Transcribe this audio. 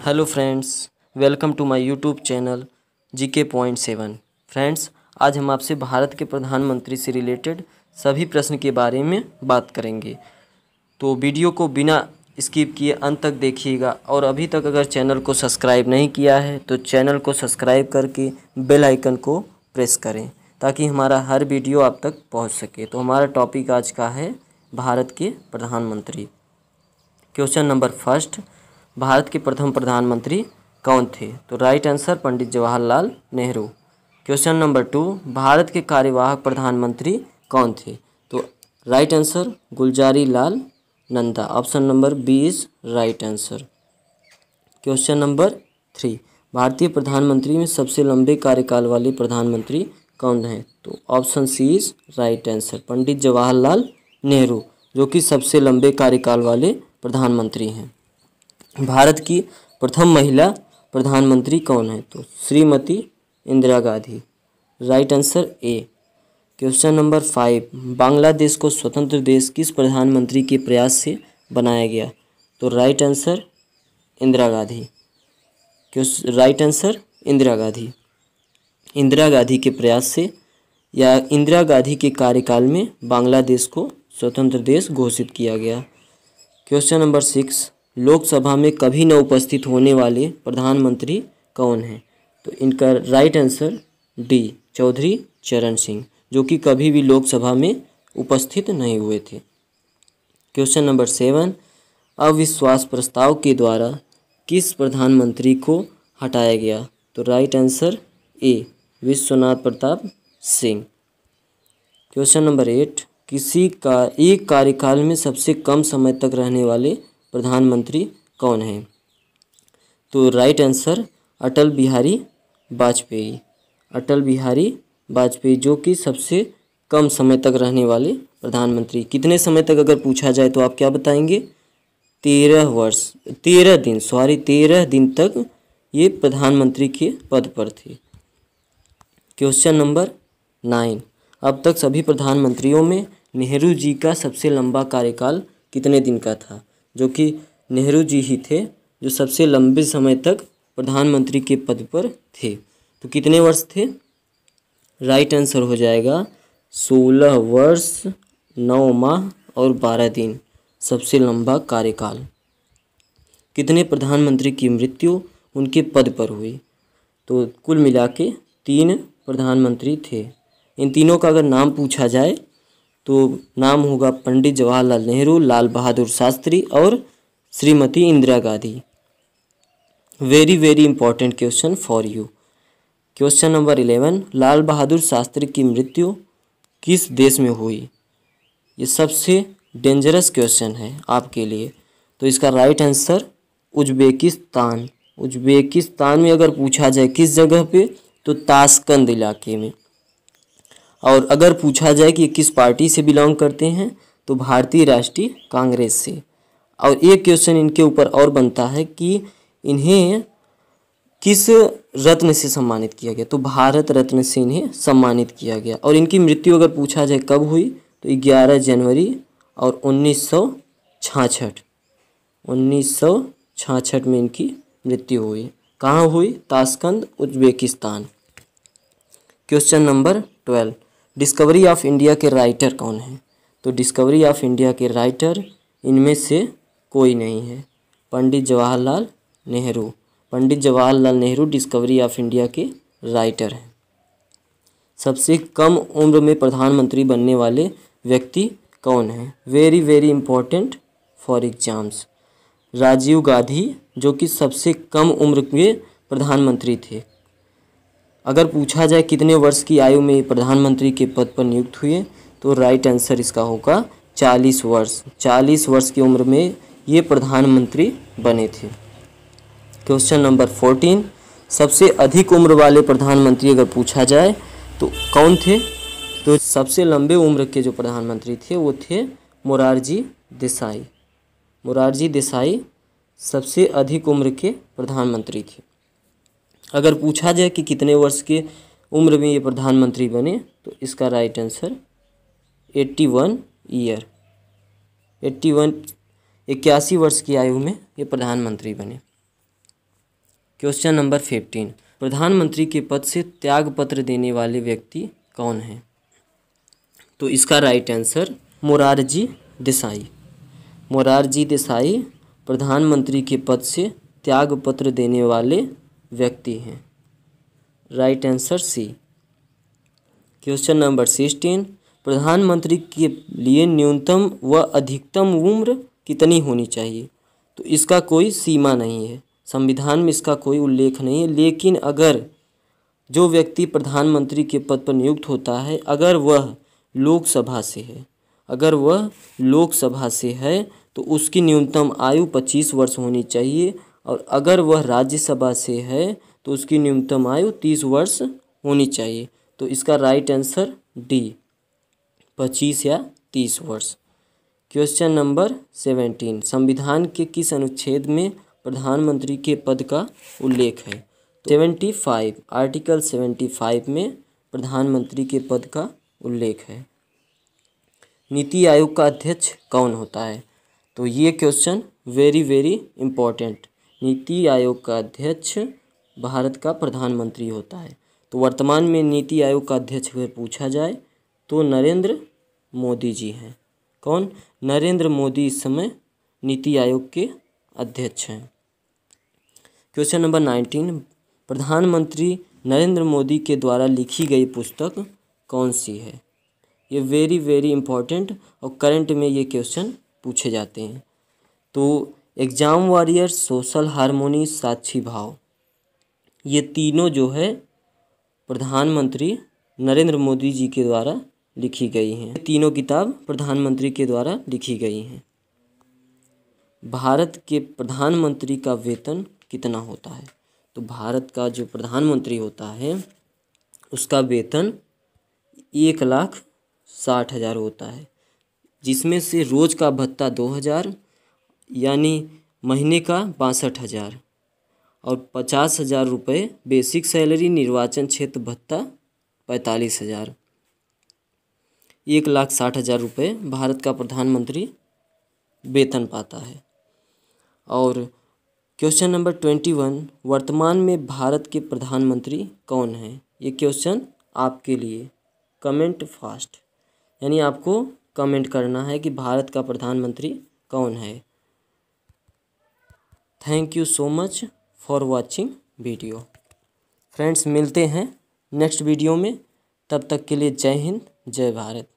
hello friends welcome to my YouTube channel G K point seven friends आज हम आपसे भारत के प्रधानमंत्री से रिलेटेड सभी प्रश्न के बारे में बात करेंगे तो वीडियो को बिना स्किप किए अंत तक देखिएगा और अभी तक अगर चैनल को सब्सक्राइब नहीं किया है तो चैनल को सब्सक्राइब करके बेल आइकन को प्रेस करें ताकि हमारा हर वीडियो आप तक पहुंच सके तो हमारा टॉपिक आज का है भारत के प्रधानमंत्री क्वेश्चन नंबर फर्स्ट भारत के प्रथम प्रधानमंत्री कौन थे तो right answer Pandit Jawaharlal Nehru question number two Bharat के कार्यवाहक प्रधानमंत्री कौन थे तो right answer Gulzari Lal Nanda option number B is right answer question number three भारतीय प्रधानमंत्री में सबसे लंबे कार्यकाल वाले प्रधानमंत्री कौन हैं तो option C is right answer Pandit Jawaharlal Nehru जो कि सबसे लंबे कार्यकाल वाले प्रधानमंत्री हैं भारत की प्रथम महिला प्रधानमंत्री कौन है तो Shrimati Indira Gandhi right answer A question number five Bangladesh को स्वतंत्र देश किस प्रधानमंत्री के प्रयास से बनाया गया तो right answer Indira Gandhi right answer Indira Gandhi Indira Gandhi के प्रयास से या इंदिरा गांधी के कार्यकाल में बांग्लादेश को स्वतंत्र देश घोषित किया गया क्वेश्चन नंबर सिक्स लोकसभा में कभी न उपस्थित होने वाले प्रधानमंत्री कौन हैं तो इनका राइट आंसर डी चौधरी चरण सिंह जो कि कभी भी लोकसभा में उपस्थित नहीं हुए थे क्वेश्चन नंबर सेवन अविश्वास प्रस्ताव के द्वारा किस प्रधानमंत्री को हटाया गया तो right answer A Vishwanath Pratap Singh question number eight किसी का एक कार्यकाल में सबसे कम समय तक रहने वाले प्रधानमंत्री कौन है तो राइट आंसर अटल बिहारी वाजपेयी अटल बिहारी वाजपेयी जो कि सबसे कम समय तक रहने वाले प्रधानमंत्री कितने समय तक अगर पूछा जाए तो आप क्या बताएंगे तेरह वर्ष तेरह दिन सॉरी तेरह दिन तक ये प्रधानमंत्री के पद पर थे क्वेश्चन नंबर नाइन अब तक सभी प्रधानमंत्रियों में नेहरू जी का सबसे लंबा कार्यकाल कितने दिन का था जो कि नेहरू जी ही थे जो सबसे लंबे समय तक प्रधानमंत्री के पद पर थे तो कितने वर्ष थे राइट आंसर हो जाएगा सोलह वर्ष नौ माह और बारह दिन सबसे लंबा कार्यकाल कितने प्रधानमंत्री की मृत्यु उनके पद पर हुई तो कुल मिला के तीन प्रधानमंत्री थे इन तीनों का अगर नाम पूछा जाए तो नाम होगा पंडित जवाहरलाल नेहरू लाल बहादुर शास्त्री और Shrimati Indira Gandhi very very important question for you question number eleven Lal Bahadur Shastri की मृत्यु किस देश में हुई ये सबसे डेंजरस क्वेश्चन है आपके लिए तो इसका राइट आंसर उज्बेकिस्तान उज्बेकिस्तान में अगर पूछा जाए किस जगह पे तो ताशकंद इलाके में और अगर पूछा जाए कि किस पार्टी से बिलोंग करते हैं तो भारतीय राष्ट्रीय कांग्रेस से और एक क्वेश्चन इनके ऊपर और बनता है कि इन्हें किस रत्न से सम्मानित किया गया तो भारत रत्न से इन्हें सम्मानित किया गया और इनकी मृत्यु अगर पूछा जाए कब हुई तो 11 जनवरी और उन्नीस सौ छाछठ उन्नीस सौ छाछठ में इनकी मृत्यु हुई कहाँ हुई Tashkent Uzbekistan question number twelve Discovery of India के राइटर कौन है तो डिस्कवरी ऑफ इंडिया के राइटर इनमें से कोई नहीं है Pandit Jawaharlal Nehru Pandit Jawaharlal Nehru Discovery of India के राइटर हैं सबसे कम उम्र में प्रधानमंत्री बनने वाले व्यक्ति कौन हैं very very important for exams Rajiv Gandhi जो कि सबसे कम उम्र के प्रधानमंत्री थे अगर पूछा जाए कितने वर्ष की आयु में प्रधानमंत्री के पद पर नियुक्त हुए तो राइट आंसर इसका होगा चालीस वर्ष चालीस वर्ष की उम्र में ये प्रधानमंत्री बने थे क्वेश्चन नंबर फोर्टीन सबसे अधिक उम्र वाले प्रधानमंत्री अगर पूछा जाए तो कौन थे तो सबसे लंबे उम्र के जो प्रधानमंत्री थे वो थे मुरारजी देसाई मुरारजी देसाई सबसे अधिक उम्र के प्रधानमंत्री थे अगर पूछा जाए कि कितने वर्ष के उम्र में ये प्रधानमंत्री बने तो इसका right answer eighty one year eighty one इक्यासी वर्ष की आयु में ये प्रधानमंत्री बने क्वेश्चन नंबर फिफ्टीन प्रधानमंत्री के पद से त्याग पत्र देने वाले व्यक्ति कौन हैं तो इसका राइट आंसर मोरारजी देसाई मोरारजी देसाई प्रधानमंत्री के पद से त्याग पत्र देने वाले व्यक्ति हैं right answer C question number sixteen प्रधानमंत्री के लिए न्यूनतम व अधिकतम उम्र कितनी होनी चाहिए तो इसका कोई सीमा नहीं है संविधान में इसका कोई उल्लेख नहीं है लेकिन अगर जो व्यक्ति प्रधानमंत्री के पद पर नियुक्त होता है अगर वह लोकसभा से है अगर वह लोकसभा से है तो उसकी न्यूनतम आयु पच्चीस वर्ष होनी चाहिए और अगर वह राज्यसभा से है तो उसकी न्यूनतम आयु तीस वर्ष होनी चाहिए तो इसका राइट आंसर डी पच्चीस या तीस वर्ष क्वेश्चन नंबर सेवेंटीन संविधान के किस अनुच्छेद में प्रधानमंत्री के पद का उल्लेख है seventy five article seventy five में प्रधानमंत्री के पद का उल्लेख है नीति आयोग का अध्यक्ष कौन होता है तो ये क्वेश्चन वेरी वेरी इम्पोर्टेंट नीति आयोग का अध्यक्ष भारत का प्रधानमंत्री होता है तो वर्तमान में नीति आयोग का अध्यक्ष अगर पूछा जाए तो नरेंद्र मोदी जी हैं कौन नरेंद्र मोदी इस समय नीति आयोग के अध्यक्ष हैं क्वेश्चन नंबर नाइनटीन प्रधानमंत्री नरेंद्र मोदी के द्वारा लिखी गई पुस्तक कौन सी है ये वेरी वेरी इंपॉर्टेंट और करंट में ये क्वेश्चन पूछे जाते हैं तो exam warrior social harmony Sakshi Bhav ये तीनों जो है प्रधानमंत्री नरेंद्र मोदी जी के द्वारा लिखी गई हैं तीनों किताब प्रधानमंत्री के द्वारा लिखी गई हैं भारत के प्रधानमंत्री का वेतन कितना होता है तो भारत का जो प्रधानमंत्री होता है उसका वेतन एक लाख साठ हज़ार होता है जिसमें से रोज़ का भत्ता दो हज़ार यानी महीने का बासठ हज़ार और पचास हज़ार रुपये बेसिक सैलरी निर्वाचन क्षेत्र भत्ता पैंतालीस हज़ार एक लाख साठ हज़ार रुपये भारत का प्रधानमंत्री वेतन पाता है और क्वेश्चन नंबर ट्वेंटी वन वर्तमान में भारत के प्रधानमंत्री कौन हैं ये क्वेश्चन आपके लिए कमेंट फास्ट यानी आपको कमेंट करना है कि भारत का प्रधानमंत्री कौन है thank you so much for watching video friends मिलते हैं नेक्स्ट वीडियो में तब तक के लिए जय हिंद जय भारत